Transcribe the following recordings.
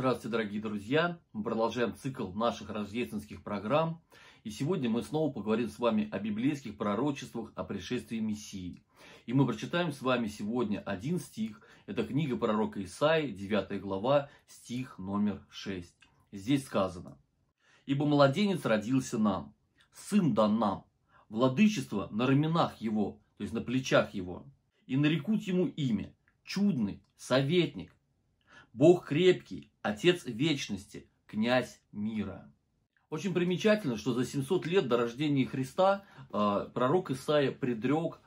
Здравствуйте, дорогие друзья! Мы продолжаем цикл наших рождественских программ. И сегодня мы снова поговорим с вами о библейских пророчествах о пришествии Мессии. И мы прочитаем с вами сегодня один стих. Это книга пророка Исаи, 9 глава, стих номер 6. Здесь сказано. «Ибо младенец родился нам, сын дан нам, владычество на раменах его, то есть на плечах его, и нарекут ему имя, чудный, советник, Бог крепкий, Отец вечности, князь мира. Очень примечательно, что за 700 лет до рождения Христа а, пророк Исаия предрек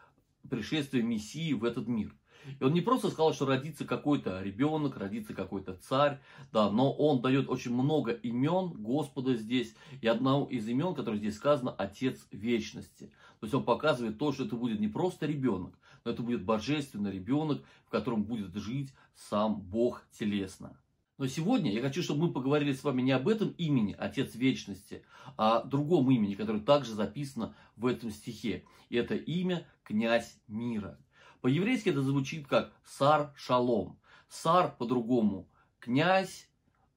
пришествие Мессии в этот мир. И он не просто сказал, что родится какой-то ребенок, родится какой-то царь, да, но он дает очень много имен Господа здесь. И одно из имен, которое здесь сказано, Отец Вечности. То есть он показывает то, что это будет не просто ребенок, но это будет божественный ребенок, в котором будет жить сам Бог телесно. Но сегодня я хочу, чтобы мы поговорили с вами не об этом имени, Отец Вечности, а о другом имени, которое также записано в этом стихе. И это имя Князь Мира. По-еврейски это звучит как Сар Шалом. Сар по-другому князь,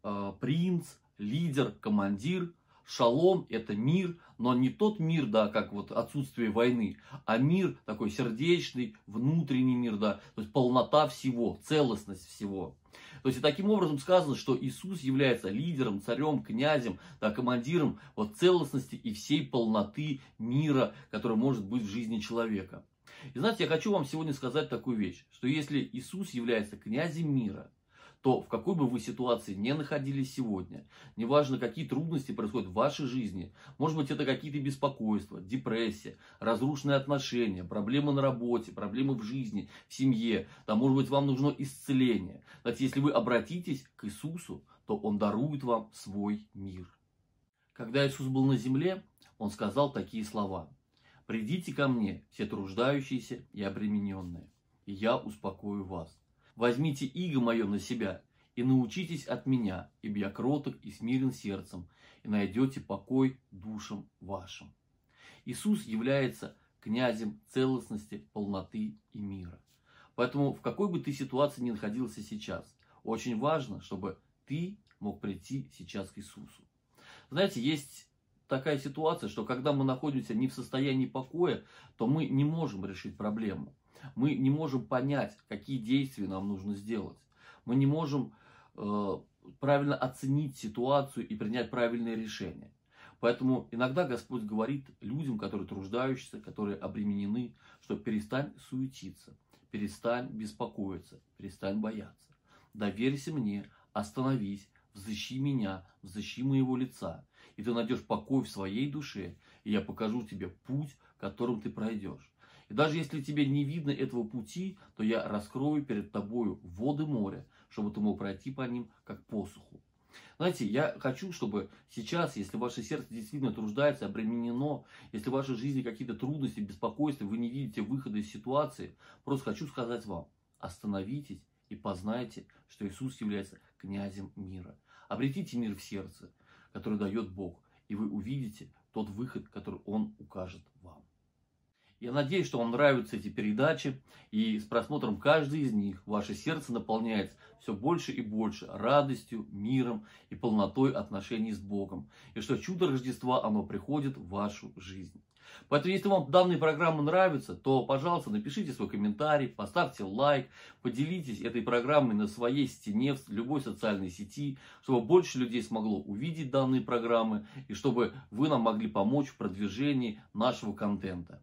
э, принц, лидер, командир. Шалом – это мир, но не тот мир, да, как вот отсутствие войны, а мир такой сердечный, внутренний мир, да, то есть полнота всего, целостность всего. То есть, и таким образом сказано, что Иисус является лидером, царем, князем, да, командиром вот, целостности и всей полноты мира, который может быть в жизни человека. И знаете, я хочу вам сегодня сказать такую вещь, что если Иисус является князем мира – то в какой бы вы ситуации не находились сегодня, неважно какие трудности происходят в вашей жизни, может быть это какие-то беспокойства, депрессия, разрушенные отношения, проблемы на работе, проблемы в жизни, в семье, там может быть вам нужно исцеление. Кстати, если вы обратитесь к Иисусу, то Он дарует вам свой мир. Когда Иисус был на земле, Он сказал такие слова. «Придите ко мне, все труждающиеся и обремененные, и я успокою вас». Возьмите иго мое на себя, и научитесь от меня, ибо я кроток и смирен сердцем, и найдете покой душам вашим. Иисус является князем целостности, полноты и мира. Поэтому в какой бы ты ситуации ни находился сейчас, очень важно, чтобы ты мог прийти сейчас к Иисусу. Знаете, есть такая ситуация, что когда мы находимся не в состоянии покоя, то мы не можем решить проблему мы не можем понять, какие действия нам нужно сделать. Мы не можем э, правильно оценить ситуацию и принять правильное решение. Поэтому иногда Господь говорит людям, которые труждающиеся, которые обременены, что перестань суетиться, перестань беспокоиться, перестань бояться. Доверься мне, остановись, взыщи меня, взыщи моего лица, и ты найдешь покой в своей душе, и я покажу тебе путь, которым ты пройдешь. И даже если тебе не видно этого пути, то я раскрою перед тобою воды моря, чтобы ты мог пройти по ним, как посуху. Знаете, я хочу, чтобы сейчас, если ваше сердце действительно труждается, обременено, если в вашей жизни какие-то трудности, беспокойства, вы не видите выхода из ситуации, просто хочу сказать вам, остановитесь и познайте, что Иисус является князем мира. Обретите мир в сердце, который дает Бог, и вы увидите тот выход, который Он укажет. Я надеюсь, что вам нравятся эти передачи, и с просмотром каждой из них ваше сердце наполняется все больше и больше радостью, миром и полнотой отношений с Богом, и что чудо Рождества, оно приходит в вашу жизнь. Поэтому, если вам данные программы нравятся, то, пожалуйста, напишите свой комментарий, поставьте лайк, поделитесь этой программой на своей стене, в любой социальной сети, чтобы больше людей смогло увидеть данные программы и чтобы вы нам могли помочь в продвижении нашего контента.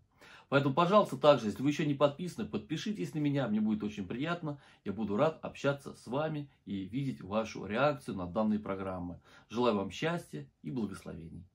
Поэтому, пожалуйста, также, если вы еще не подписаны, подпишитесь на меня, мне будет очень приятно. Я буду рад общаться с вами и видеть вашу реакцию на данные программы. Желаю вам счастья и благословений.